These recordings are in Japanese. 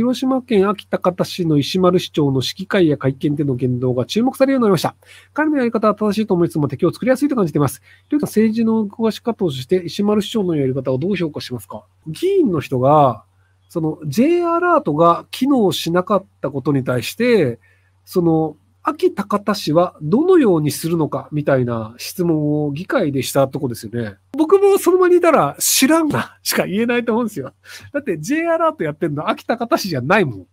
広島県安芸高田市の石丸市長の指揮会や会見での言動が注目されるようになりました。彼のやり方は正しいと思いつつも敵を作りやすいと感じています。というか政治の動かし方として石丸市長のやり方をどう評価しますか議員の人が、その J アラートが機能しなかったことに対して、その秋高田氏はどのようにするのかみたいな質問を議会でしたとこですよね。僕もその場にいたら知らんなしか言えないと思うんですよ。だって J アラートやってるの秋高田氏じゃないもん。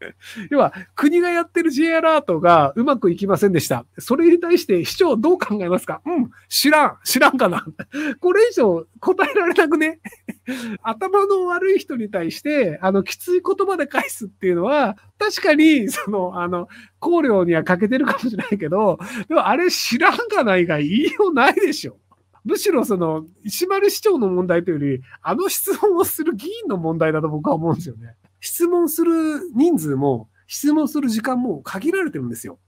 要は、国がやってる J アラートがうまくいきませんでした。それに対して市長どう考えますかうん、知らん、知らんかな。これ以上答えられなくね。頭の悪い人に対して、あの、きつい言葉で返すっていうのは、確かに、その、あの、考慮には欠けてるかもしれないけど、でもあれ知らんかないが言いようないでしょ。むしろその、石丸市長の問題というより、あの質問をする議員の問題だと僕は思うんですよね。質問する人数も、質問する時間も限られてるんですよ。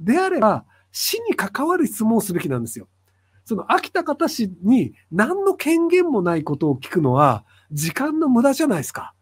であれば、死に関わる質問をすべきなんですよ。その秋田方氏に何の権限もないことを聞くのは時間の無駄じゃないですか。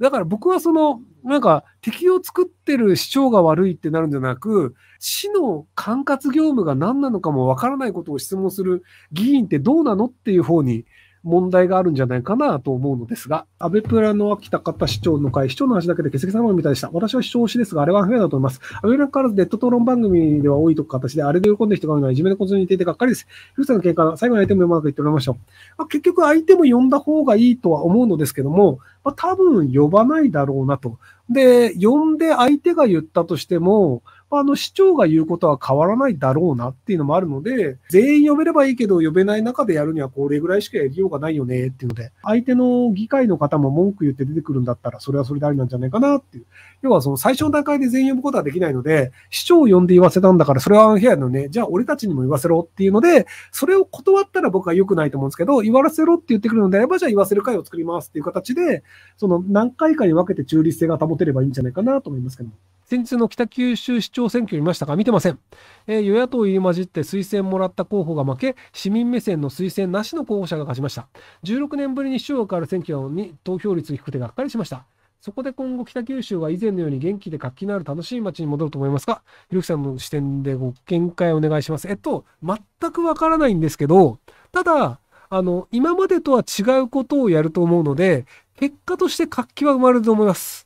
だから僕はその、なんか敵を作ってる市長が悪いってなるんじゃなく、市の管轄業務が何なのかもわからないことを質問する議員ってどうなのっていう方に問題があるんじゃないかなと思うのですが、安倍プラの秋田方市長の会、市長の話だけで欠席様みたいでした。私は市長推しですが、あれは不明だと思います。安倍プラからずデッド討論番組では多いとか形で、あれで喜んでる人がいるのはいじめのことに似ていてがっかりです。ふさの喧嘩、最後の相手も読まなく言っておりました。まあ、結局相手も呼んだ方がいいとは思うのですけども、まあ、多分呼ばないだろうなと。で、呼んで相手が言ったとしても、あの、市長が言うことは変わらないだろうなっていうのもあるので、全員呼べればいいけど、呼べない中でやるにはこれぐらいしかやりようがないよねっていうので、相手の議会の方も文句言って出てくるんだったら、それはそれでありなんじゃないかなっていう。要はその最初の段階で全員呼ぶことはできないので、市長を呼んで言わせたんだから、それはアンヘアのね、じゃあ俺たちにも言わせろっていうので、それを断ったら僕は良くないと思うんですけど、言わせろって言ってくるのであれば、じゃあ言わせる会を作りますっていう形で、その何回かに分けて中立性が保てればいいんじゃないかなと思いますけども。先日の北九州市長選挙見ましたか見てません、えー、与野党入り混じって推薦もらった候補が負け、市民目線の推薦なしの候補者が勝ちました。16年ぶりに市長が変わる選挙に投票率低くてがっかりしました。そこで今後北九州は以前のように元気で活気のある楽しい街に戻ると思いますかひろきさんの視点でご見解お願いします。えっと、全くわからないんですけど、ただ、あの、今までとは違うことをやると思うので、結果として活気は生まれると思います。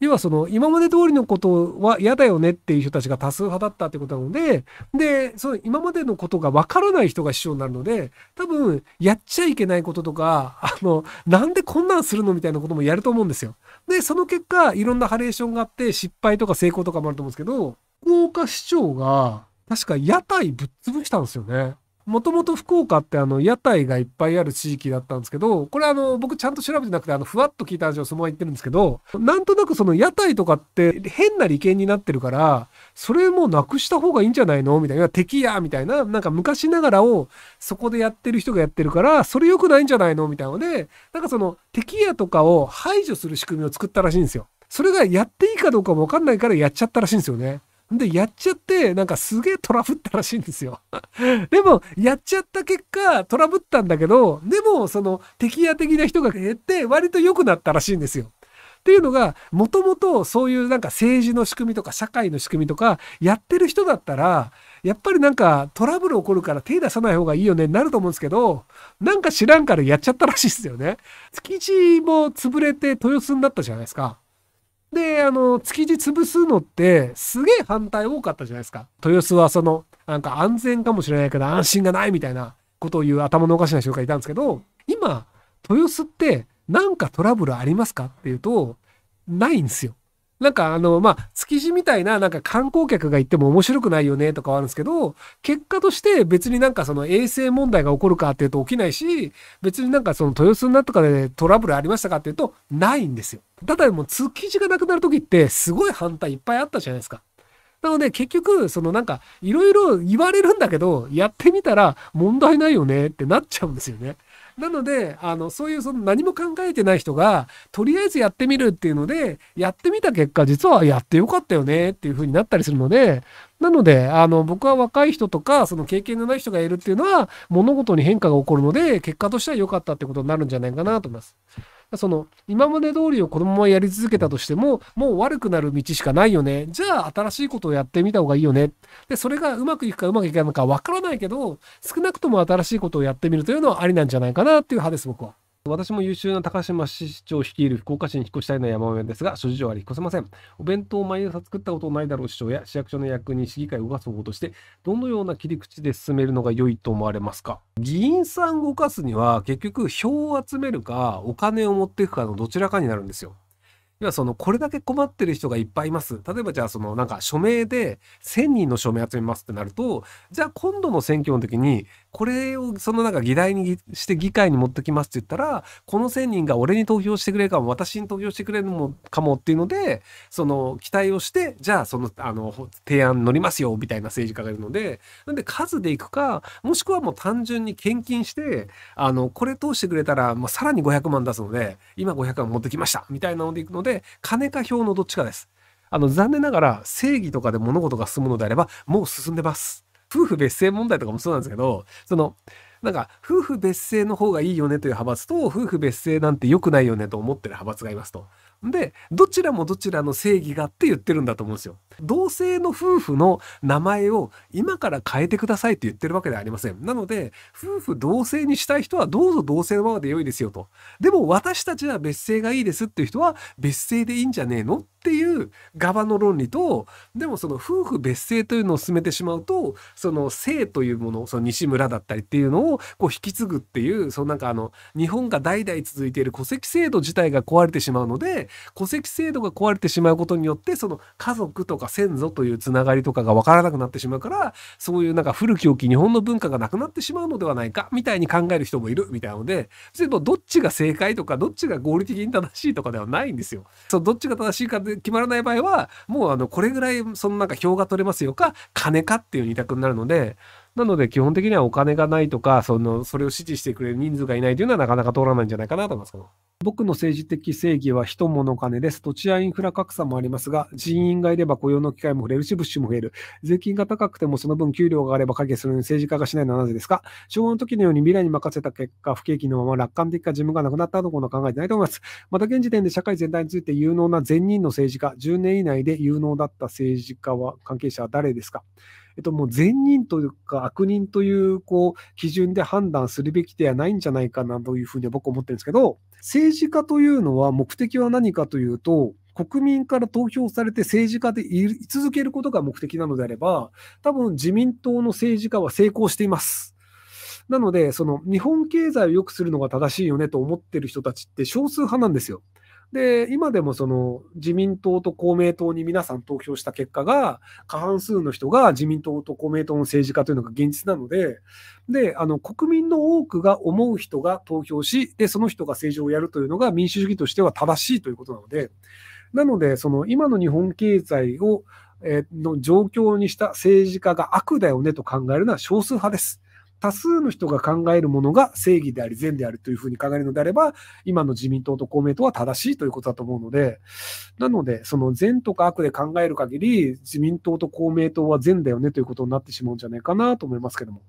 要はその今まで通りのことは嫌だよねっていう人たちが多数派だったってことなので、で、その今までのことがわからない人が師匠になるので、多分やっちゃいけないこととか、あの、なんでこんなんするのみたいなこともやると思うんですよ。で、その結果、いろんなハレーションがあって失敗とか成功とかもあると思うんですけど、福岡市長が確か屋台ぶっ潰したんですよね。もともと福岡ってあの屋台がいっぱいある地域だったんですけど、これあの僕ちゃんと調べてなくてあのふわっと聞いた話をそのまま言ってるんですけど、なんとなくその屋台とかって変な利権になってるから、それもなくした方がいいんじゃないのみたいな、敵やみたいな、なんか昔ながらをそこでやってる人がやってるから、それ良くないんじゃないのみたいなので、なんかその敵やとかを排除する仕組みを作ったらしいんですよ。それがやっていいかどうかもわかんないからやっちゃったらしいんですよね。で、やっちゃって、なんかすげえトラブったらしいんですよ。でも、やっちゃった結果、トラブったんだけど、でも、その、敵や的な人が減って、割と良くなったらしいんですよ。っていうのが、もともとそういうなんか政治の仕組みとか社会の仕組みとかやってる人だったら、やっぱりなんかトラブル起こるから手出さない方がいいよねなると思うんですけど、なんか知らんからやっちゃったらしいですよね。築地も潰れて豊洲になったじゃないですか。で、あの、築地潰すのって、すげえ反対多かったじゃないですか。豊洲はその、なんか安全かもしれないけど安心がないみたいなことを言う頭のおかしな人がいたんですけど、今、豊洲ってなんかトラブルありますかっていうと、ないんですよ。なんかあの、まあ、築地みたいななんか観光客が行っても面白くないよねとかはあるんですけど、結果として別になんかその衛生問題が起こるかっていうと起きないし、別になんかその豊洲になとかでトラブルありましたかっていうとないんですよ。ただでも築地がなくなる時ってすごい反対いっぱいあったじゃないですか。なので結局、そのなんかいろいろ言われるんだけど、やってみたら問題ないよねってなっちゃうんですよね。なので、あの、そういうその何も考えてない人が、とりあえずやってみるっていうので、やってみた結果、実はやってよかったよねっていう風になったりするので、なので、あの、僕は若い人とか、その経験のない人がいるっていうのは、物事に変化が起こるので、結果としては良かったってことになるんじゃないかなと思います。その、今まで通りをこのままやり続けたとしても、もう悪くなる道しかないよね。じゃあ、新しいことをやってみた方がいいよね。で、それがうまくいくかうまくいかないのかわからないけど、少なくとも新しいことをやってみるというのはありなんじゃないかなっていう派です、僕は。私も優秀な高島市長率いる福岡市に引っ越したいのは山上ですが、諸事情あり引っ越せません。お弁当を毎朝作ったことないだろう市長や市役所の役に市議会を動かす方法として、どのような切り口で進めるのが良いと思われますか議員さんを動かすには、結局票を集めるか、お金を持っていくかのどちらかになるんですよ。要はその、これだけ困ってる人がいっぱいいます。例えばじゃあその、なんか署名で1000人の署名集めますってなると、じゃあ今度の選挙の時にこれをそのなんか議題にして議会に持ってきますって言ったら、この1000人が俺に投票してくれるかも、私に投票してくれるのかもっていうので、その期待をして、じゃあその、あの、提案乗りますよ、みたいな政治家がいるので、なんで数でいくか、もしくはもう単純に献金して、あの、これ通してくれたら、まさらに500万出すので、今500万持ってきました、みたいなのでいくので、金か票のどっちかです。あの、残念ながら正義とかで物事が進むのであれば、もう進んでます。夫婦別姓問題とかもそうなんですけど、その、なんか、夫婦別姓の方がいいよねという派閥と、夫婦別姓なんて良くないよねと思ってる派閥がいますと。で、どちらもどちらの正義があって言ってるんだと思うんですよ。同性の夫婦の名前を今から変えてくださいと言ってるわけではありません。なので、夫婦同性にしたい人はどうぞ同性のままで良いですよと。でも私たちは別姓がいいですっていう人は別姓でいいんじゃねえのっていう側の論理と、でもその夫婦別姓というのを進めてしまうと、その性というもの、その西村だったりっていうのをこう引き継ぐっていう、そのなんかあの、日本が代々続いている戸籍制度自体が壊れてしまうので、戸籍制度が壊れてしまうことによって、その家族とかか先祖というつながりとかが分からなくなってしまうからそういうなんか古き良き日本の文化がなくなってしまうのではないかみたいに考える人もいるみたいなので別にどっちが正解とかどっちが合理的に正しいとかではないんですよ。そのどっちが正しいかで決まらない場合はもうあのこれぐらいそのなんか票が取れますよか金かっていう二択になるのでなので基本的にはお金がないとかそのそれを支持してくれる人数がいないというのはなかなか通らないんじゃないかなと思いますけど。僕の政治的正義は人物金です。土地やインフラ格差もありますが、人員がいれば雇用の機会も増えるし、物資も増える。税金が高くてもその分給料があれば解決するのに政治家がしないのはなぜですか昭和の時のように未来に任せた結果、不景気のまま楽観的か自分がなくなったとこの考えてないと思います。また現時点で社会全体について有能な前任の政治家、10年以内で有能だった政治家は、関係者は誰ですかえっと、もう善人というか悪人という、こう、基準で判断するべきではないんじゃないかなというふうに僕は思ってるんですけど、政治家というのは目的は何かというと、国民から投票されて政治家でい続けることが目的なのであれば、多分自民党の政治家は成功しています。なので、その日本経済を良くするのが正しいよねと思ってる人たちって少数派なんですよ。で、今でもその自民党と公明党に皆さん投票した結果が、過半数の人が自民党と公明党の政治家というのが現実なので、で、あの、国民の多くが思う人が投票し、で、その人が政治をやるというのが民主主義としては正しいということなので、なので、その今の日本経済を、えの状況にした政治家が悪だよねと考えるのは少数派です。多数の人が考えるものが正義であり善であるというふうに考えるのであれば、今の自民党と公明党は正しいということだと思うので、なので、その善とか悪で考える限り、自民党と公明党は善だよねということになってしまうんじゃないかなと思いますけども。